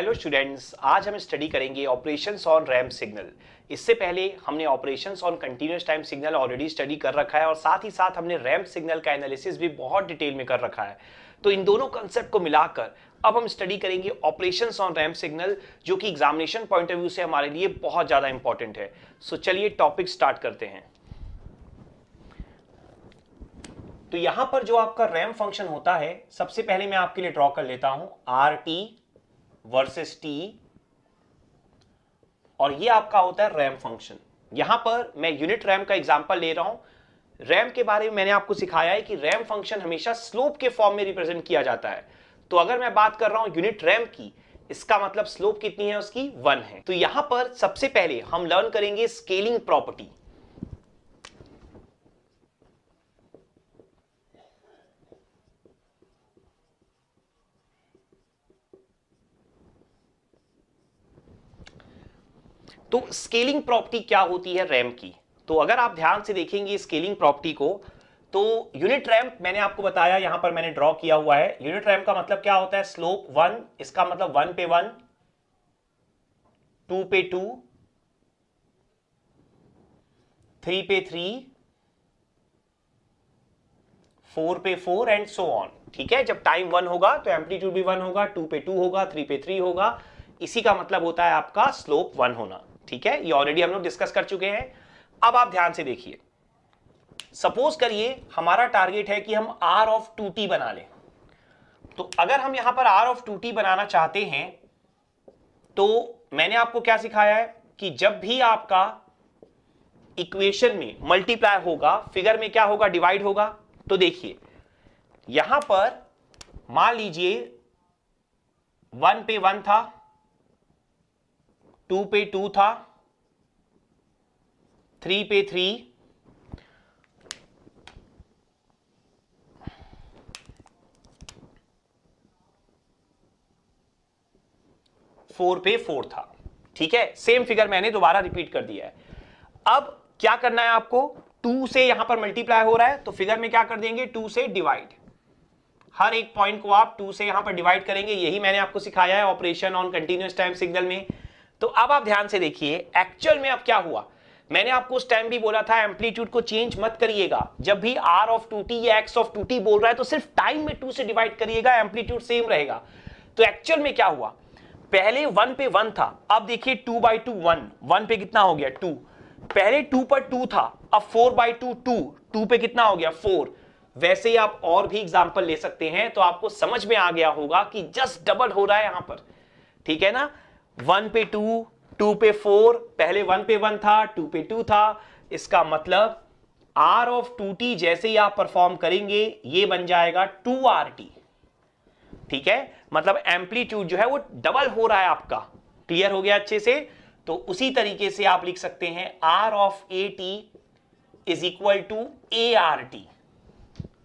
Hello students आज हम study करेंगे ऑपरेशंस ऑन रैम सिग्नल इससे पहले हमने operations on continuous time signal already study कर रखा है और साथ ही साथ हमने रैम सिग्नल का एनालिसिस भी बहुत डिटेल में कर रखा है तो इन दोनों कंसेप्ट को मिलाकर अब हम स्टडी करेंगे ऑपरेशंस ऑन रैम सिग्नल जो कि एग्जामिनेशन पॉइंट ऑफ व्यू से हमारे लिए बहुत ज़्यादा इंपॉर्टेंट है सो so, चलिए टॉपिक स्टार्ट करते हैं तो यहां पर जो आपका रैम फंक्शन होता है सबसे पहले मैं आपके लिए ड्रॉ कर लेता हूं आर टी वर्सेस टी और ये आपका होता है रैम फंक्शन यहां पर मैं यूनिट रैम का एग्जांपल ले रहा हूं रैम के बारे में मैंने आपको सिखाया है कि रैम फंक्शन हमेशा स्लोप के फॉर्म में रिप्रेजेंट किया जाता है तो अगर मैं बात कर रहा हूं यूनिट रैम की इसका मतलब स्लोप कितनी है उसकी वन है तो यहां पर सबसे पहले हम लर्न करेंगे स्केलिंग प्रॉपर्टी तो स्केलिंग प्रॉपर्टी क्या होती है रैम की तो अगर आप ध्यान से देखेंगे स्केलिंग प्रॉपर्टी को तो यूनिट रैम्प मैंने आपको बताया यहां पर मैंने ड्रॉ किया हुआ है यूनिट रैम्प का मतलब क्या होता है स्लोप वन इसका मतलब वन पे वन टू पे टू थ्री पे थ्री फोर पे फोर एंड सो ऑन ठीक है जब टाइम वन होगा तो एम्पलीट्यूड भी वन होगा टू पे टू होगा थ्री पे थ्री होगा इसी का मतलब होता है आपका स्लोप वन होना ठीक है ये ऑलरेडी हम लोग डिस्कस कर चुके हैं अब आप ध्यान से देखिए सपोज करिए हमारा टारगेट है कि हम आर ऑफ टू टी बना लें तो अगर हम यहां पर आर ऑफ टू टी बनाना चाहते हैं तो मैंने आपको क्या सिखाया है कि जब भी आपका इक्वेशन में मल्टीप्लाई होगा फिगर में क्या होगा डिवाइड होगा तो देखिए यहां पर मान लीजिए वन पे वन था टू पे टू था थ्री पे थ्री फोर पे फोर था ठीक है सेम फिगर मैंने दोबारा रिपीट कर दिया है अब क्या करना है आपको टू से यहां पर मल्टीप्लाई हो रहा है तो फिगर में क्या कर देंगे टू से डिवाइड हर एक पॉइंट को आप टू से यहां पर डिवाइड करेंगे यही मैंने आपको सिखाया है operation on continuous time signal में तो अब आप ध्यान से देखिए एक्चुअल में अब क्या हुआ मैंने आपको उस टाइम भी बोला था एम्पलीट्यूड को चेंज मत करिएगा जब भी आर ऑफ टू टी या एक्स ऑफ टू टी बोल रहा है तो सिर्फ टाइम में टू से डिवाइड करिएगा एम्पलीट्यूड सेम रहेगा तो एक्चुअल में क्या हुआ पहले वन पे वन था अब देखिए two by two one one पे कितना हो गया टू पहले टू पर टू था अब four by two two two पे कितना हो गया फोर वैसे ही आप और भी एग्जाम्पल ले सकते हैं तो आपको समझ में आ गया होगा कि जस्ट डबल हो रहा है यहां पर ठीक है ना वन पे टू टू पे फोर पहले वन पे वन था टू पे टू था इसका मतलब आर ऑफ टू टी जैसे ही आप परफॉर्म करेंगे ये बन जाएगा टू आर टी ठीक है मतलब एम्पलीट्यूड जो है वो डबल हो रहा है आपका क्लियर हो गया अच्छे से तो उसी तरीके से आप लिख सकते हैं R of A T is equal to A R T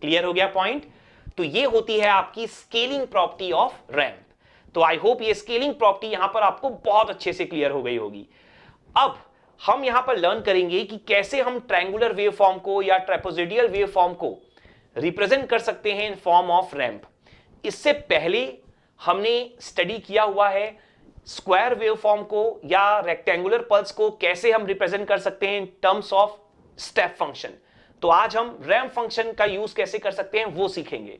clear हो गया पॉइंट तो ये होती है आपकी स्केलिंग प्रॉपर्टी ऑफ रैम तो आई होप ये स्केलिंग प्रॉपर्टी यहां पर आपको बहुत अच्छे से क्लियर हो गई होगी अब हम यहां पर लर्न करेंगे कि कैसे हम ट्रैंगुलर वेव फॉर्म को या ट्रेपोजिडियल वेव फॉर्म को रिप्रेजेंट कर सकते हैं इन फॉर्म ऑफ रैंप इससे पहले हमने स्टडी किया हुआ है स्क्वायर वेव फॉर्म को या रेक्टेंगुलर पल्स को कैसे हम रिप्रेजेंट कर सकते हैं in terms of step function तो आज हम रैम फंक्शन का यूज कैसे कर सकते हैं वो सीखेंगे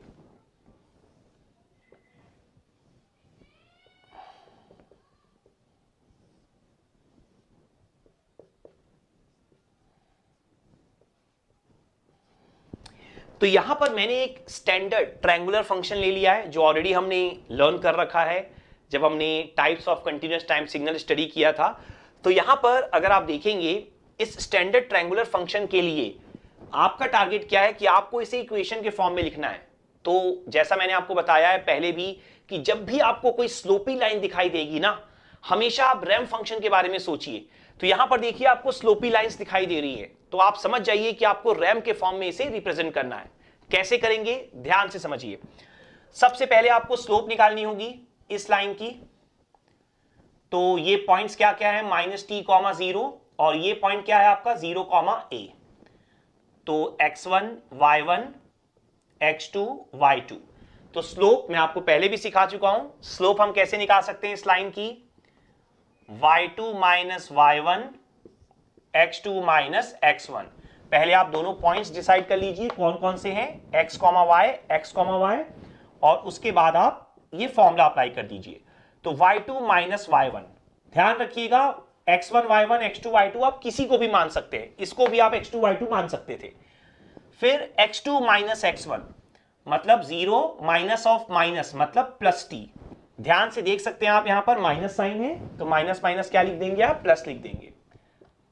तो यहां पर मैंने एक स्टैंडर्ड ट्रैंगुलर फंक्शन ले लिया है जो ऑलरेडी हमने लर्न कर रखा है जब हमने types of continuous time signal study किया था तो यहां पर अगर आप देखेंगे इस स्टैंडर्ड ट्रैंगुलर फंक्शन के लिए आपका टारगेट क्या है कि आपको इसे इक्वेशन के फॉर्म में लिखना है तो जैसा मैंने आपको बताया है पहले भी कि जब भी आपको कोई स्लोपी लाइन दिखाई देगी ना हमेशा आप रैम फंक्शन के बारे में सोचिए तो यहां पर देखिए आपको स्लोपी लाइंस दिखाई दे रही है तो आप समझ जाइए कि आपको रैम के फॉर्म में इसे रिप्रेजेंट करना है कैसे करेंगे ध्यान से समझिए सबसे पहले आपको स्लोप निकालनी होगी इस लाइन की तो ये पॉइंट्स क्या क्या है माइनस टी कॉमा जीरो और ये पॉइंट क्या है आपका जीरो कॉमा ए तो x one y one x two y two तो स्लोप मैं आपको पहले भी सिखा चुका हूं स्लोप हम कैसे निकाल सकते हैं इस लाइन की y two minus y one x two minus x one पहले आप दोनों पॉइंट्स डिसाइड कर लीजिए कौन कौन से हैं x comma y x comma y और उसके बाद आप ये फॉर्मूला अप्लाई कर दीजिए तो y two minus y one ध्यान रखिएगा x1 y1 x2 y2 आप किसी को भी मान सकते हैं इसको भी आप एक्स टू वाई टू मान सकते थे फिर x two minus x one मतलब जीरो माइनस ऑफ माइनस मतलब प्लस टी ध्यान से देख सकते हैं आप यहां पर माइनस साइन है तो माइनस माइनस क्या लिख देंगे आप प्लस लिख देंगे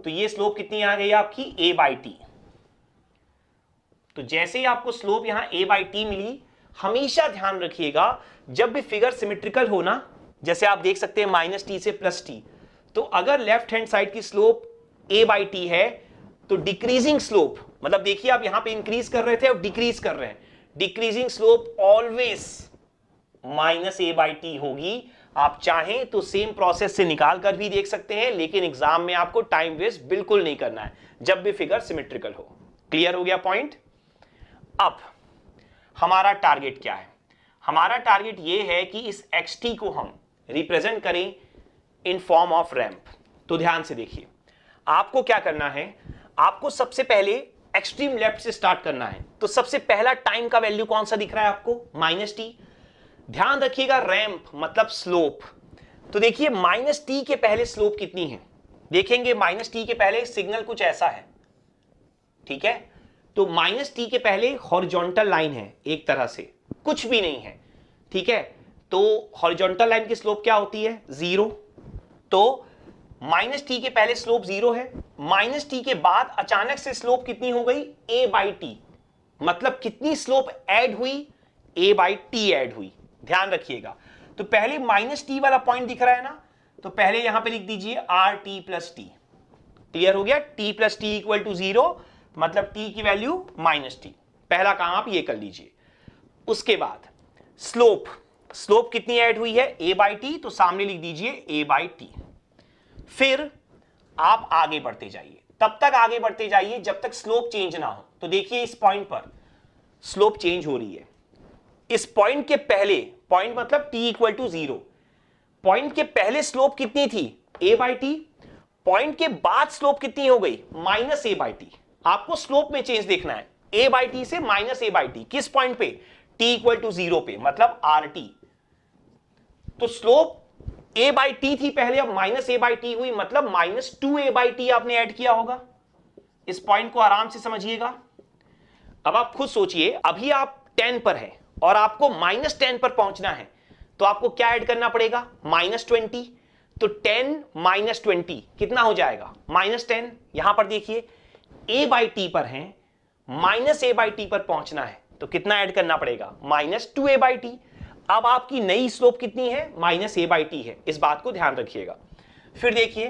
तो ये स्लोप कितनी आ गई आपकी ए बाई टी तो जैसे ही आपको स्लोप यहां ए बाई टी मिली हमेशा ध्यान रखिएगा जब भी फिगर सिमेट्रिकल ना जैसे आप देख सकते हैं माइनस टी से प्लस टी तो अगर लेफ्ट हैंड साइड की स्लोप ए बाई टी है तो डिक्रीजिंग स्लोप मतलब देखिए आप यहां पे इंक्रीज कर रहे थे और डिक्रीज कर रहे हैं decreasing slope always minus a by t होगी आप चाहें तो सेम प्रोसेस से निकाल कर भी देख सकते हैं लेकिन एग्जाम में आपको टाइम वेस्ट बिल्कुल नहीं करना है जब भी फिगर सिमेट्रिकल हो क्लियर हो गया पॉइंट अब हमारा टारगेट क्या है हमारा टारगेट यह है कि इस एक्स टी को हम रिप्रेजेंट करें इन फॉर्म ऑफ रैंप तो ध्यान से देखिए आपको क्या करना है आपको सबसे पहले एक्सट्रीम लेफ्ट से स्टार्ट करना है तो सबसे पहला टाइम का वैल्यू कौन सा दिख रहा है आपको माइनस टी ध्यान रखिएगा रैंप मतलब स्लोप तो देखिए माइनस टी के पहले स्लोप कितनी है देखेंगे माइनस टी के पहले सिग्नल कुछ ऐसा है ठीक है तो माइनस टी के पहले हॉरिजॉन्टल लाइन है एक तरह से कुछ भी नहीं है ठीक है तो हॉरिजॉन्टल लाइन की स्लोप क्या होती है जीरो तो माइनस टी के पहले स्लोप जीरो है माइनस टी के बाद अचानक से स्लोप कितनी हो गई ए बाई टी मतलब कितनी स्लोप ऐड हुई ए बाई टी एड हुई ध्यान रखिएगा तो पहले माइनस टी वाला पॉइंट दिख रहा है ना तो पहले यहां पे लिख दीजिए r t plus t clear हो गया t plus t equal to zero मतलब टी की वैल्यू माइनस टी पहला काम आप ये कर लीजिए उसके बाद स्लोप स्लोप कितनी ऐड हुई है ए बाई टी तो सामने लिख दीजिए ए बाई टी फिर आप आगे बढ़ते जाइए तब तक आगे बढ़ते जाइए जब तक स्लोप चेंज ना हो तो देखिए इस पॉइंट पर स्लोप चेंज हो रही है इस पॉइंट के पहले पॉइंट मतलब t equal to zero point के पहले स्लोप कितनी थी a बाई टी पॉइंट के बाद स्लोप कितनी हो गई माइनस ए बाई टी आपको स्लोप में चेंज देखना है ए बाई टी से माइनस ए बाई टी किस पॉइंट पे टी इक्वल टू जीरो पे मतलब आर टी तो स्लोप ए बाई टी थी पहले अब माइनस ए बाई टी हुई मतलब minus two a by t आपने एड किया होगा इस पॉइंट को आराम से समझिएगा अब आप खुद सोचिए अभी आप टेन पर है और आपको माइनस टेन पर पहुंचना है तो आपको क्या ऐड करना पड़ेगा माइनस ट्वेंटी तो टेन माइनस ट्वेंटी कितना हो जाएगा माइनस टेन यहां पर देखिए ए बाई टी पर है माइनस ए बाई टी पर पहुंचना है तो कितना ऐड करना पड़ेगा minus two a by t अब आपकी नई स्लोप कितनी है माइनस ए बाई टी है इस बात को ध्यान रखिएगा फिर देखिए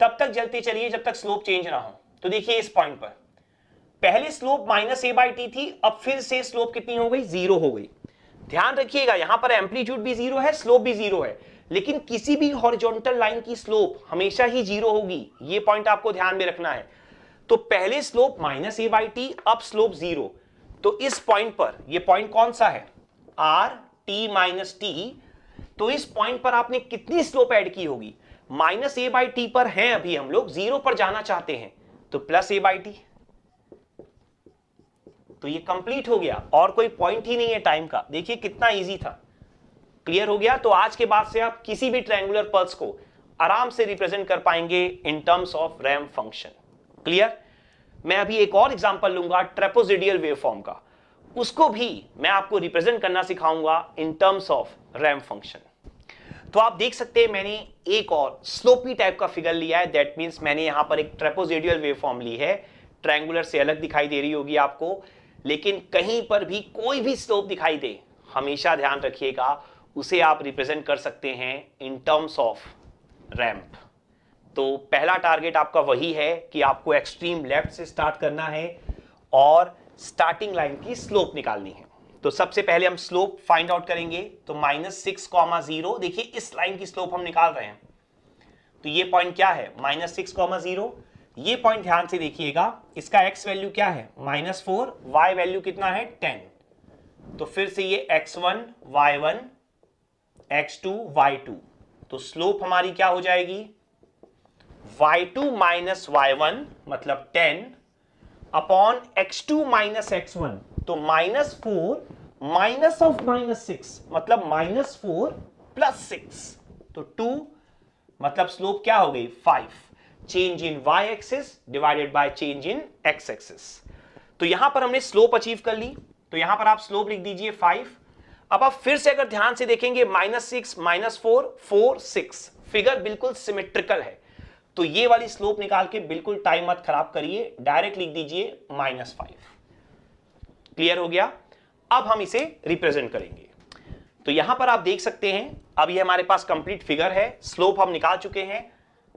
तब तक जलते चलिए जब तक स्लोप चेंज ना हो तो देखिए इस पॉइंट पर पहली slope minus a by t थी अब फिर से स्लोप कितनी हो गई जीरो हो गई ध्यान रखिएगा यहां पर एम्पलीट्यूड भी जीरो है स्लोप भी जीरो है लेकिन किसी भी हॉरिजॉन्टल लाइन की स्लोप हमेशा ही जीरो होगी ये पॉइंट आपको ध्यान में रखना है तो पहले slope minus a by t अब स्लोप जीरो तो इस पॉइंट पर ये पॉइंट कौन सा है आर टी माइनस टी तो इस पॉइंट पर आपने कितनी स्लोप ऐड की होगी माइनस ए बाई टी पर हैं अभी हम लोग जीरो पर जाना चाहते हैं तो प्लस ए बाई टी तो ये कंप्लीट हो गया और कोई पॉइंट ही नहीं है टाइम का देखिए कितना इजी था क्लियर हो गया तो आज के बाद से आप किसी भी ट्रायंगुलर पल्स को आराम से रिप्रेजेंट कर पाएंगे in terms of ramp function clear मैं अभी एक और एग्जाम्पल लूंगा ट्रेपोजिडियल वेवफॉर्म का उसको भी मैं आपको रिप्रेजेंट करना सिखाऊंगा in terms of ramp function तो आप देख सकते हैं मैंने एक और स्लोपी टाइप का फिगर लिया है दैट मीन्स मैंने यहां पर एक ट्रेपोजिडियल वेवफॉर्म ली है ट्रैंगुलर से अलग दिखाई दे रही होगी आपको लेकिन कहीं पर भी कोई भी स्लोप दिखाई दे हमेशा ध्यान रखिएगा उसे आप रिप्रेजेंट कर सकते हैं इन टर्म्स ऑफ रैंप तो पहला टारगेट आपका वही है कि आपको एक्सट्रीम लेफ्ट से स्टार्ट करना है और स्टार्टिंग लाइन की स्लोप निकालनी है तो सबसे पहले हम स्लोप फाइंड आउट करेंगे तो माइनस सिक्स कॉमा जीरो देखिए इस लाइन की स्लोप हम निकाल रहे हैं तो ये पॉइंट क्या है माइनस सिक्स कॉमा जीरो ये पॉइंट ध्यान से देखिएगा इसका एक्स वैल्यू क्या है माइनस फोर वाई वैल्यू कितना है टेन तो फिर से ये x one y one x two y two तो स्लोप हमारी क्या हो जाएगी y two minus y one मतलब ten upon x two minus x one तो minus four minus of minus six मतलब माइनस फोर प्लस सिक्स तो two मतलब स्लोप क्या हो गई five change in y axis divided by change in x axis तो यहां पर हमने slope अचीव कर ली तो यहां पर आप slope लिख दीजिए 5. अब आप फिर से अगर ध्यान से देखेंगे minus six minus four four six figure बिल्कुल सिमेट्रिकल है तो ये वाली स्लोप निकाल के बिल्कुल टाइम मत खराब करिए डायरेक्ट लिख दीजिए माइनस फाइव क्लियर हो गया अब हम इसे रिप्रेजेंट करेंगे तो यहां पर आप देख सकते हैं अब ये हमारे पास कंप्लीट फिगर है स्लोप हम निकाल चुके हैं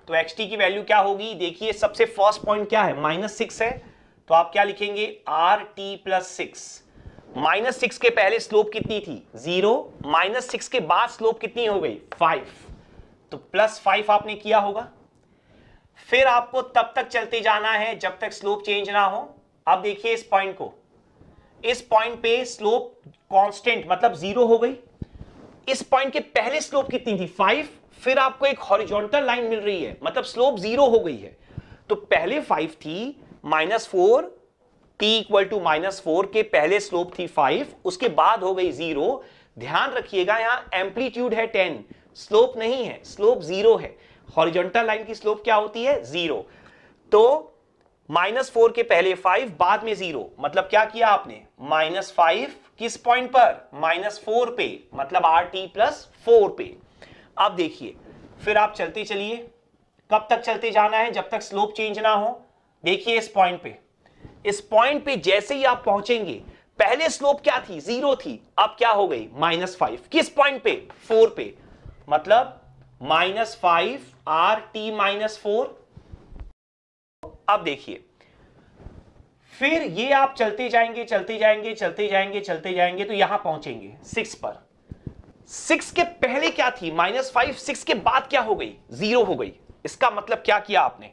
तो एक्स टी की वैल्यू क्या होगी देखिए सबसे फर्स्ट पॉइंट क्या है माइनस सिक्स है तो आप क्या लिखेंगे r t plus six minus six के पहले स्लोप कितनी थी जीरो माइनस सिक्स के बाद स्लोप कितनी हो गई फाइव तो प्लस फाइव आपने किया होगा फिर आपको तब तक चलते जाना है जब तक स्लोप चेंज ना हो अब देखिए इस पॉइंट को इस पॉइंट पे स्लोप कांस्टेंट मतलब जीरो हो गई इस पॉइंट के पहले स्लोप कितनी थी फाइव फिर आपको एक हॉरिजॉन्टल लाइन मिल रही है मतलब स्लोप जीरो हो गई है तो पहले फाइव थी minus four t equal to minus four के पहले स्लोप थी फाइव उसके बाद हो गई जीरो ध्यान रखिएगा यहां एम्पलीट्यूड है टेन स्लोप नहीं है स्लोप जीरो है हॉरिजॉन्टल लाइन की स्लोप क्या होती है जीरो तो माइनस फोर के पहले फाइव बाद में जीरो मतलब क्या किया आपने माइनस फाइव किस पॉइंट पर माइनस फोर पे मतलब आर टी प्लस फोर पे अब देखिए फिर आप चलते चलिए कब तक चलते जाना है जब तक स्लोप चेंज ना हो देखिए इस पॉइंट पे इस पॉइंट पे जैसे ही आप पहुंचेंगे पहले स्लोप क्या थी जीरो थी अब क्या हो गई माइनस फाइव किस पॉइंट पे फोर पे मतलब minus five r t minus four अब देखिए फिर ये आप चलते जाएंगे चलते जाएंगे चलते जाएंगे चलते जाएंगे तो यहां पहुंचेंगे सिक्स पर सिक्स के पहले क्या थी माइनस फाइव सिक्स के बाद क्या हो गई जीरो हो गई इसका मतलब क्या किया आपने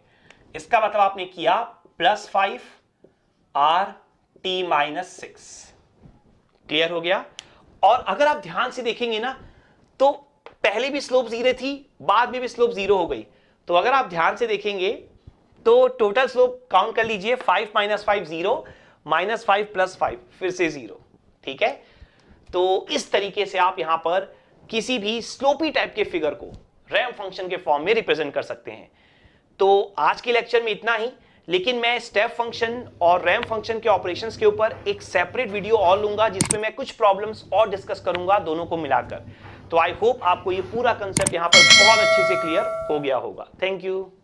इसका मतलब आपने किया plus five r t minus six clear हो गया और अगर आप ध्यान से देखेंगे ना तो पहले भी स्लोप जीरो थी बाद में भी स्लोप जीरो हो गई तो अगर आप ध्यान से देखेंगे तो टोटल स्लोप काउंट कर लीजिए five minus five zero minus five plus five फिर से जीरो ठीक है तो इस तरीके से आप यहां पर किसी भी स्लोपी टाइप के फिगर को रैम फंक्शन के फॉर्म में रिप्रेजेंट कर सकते हैं तो आज के लेक्चर में इतना ही लेकिन मैं स्टेप फंक्शन और रैम फंक्शन के ऑपरेशंस के ऊपर एक सेपरेट वीडियो और लूंगा जिसमें मैं कुछ प्रॉब्लम्स और डिस्कस करूंगा दोनों को मिलाकर तो आई होप आपको ये पूरा कंसेप्ट यहाँ पर बहुत अच्छे से क्लियर हो गया होगा थैंक यू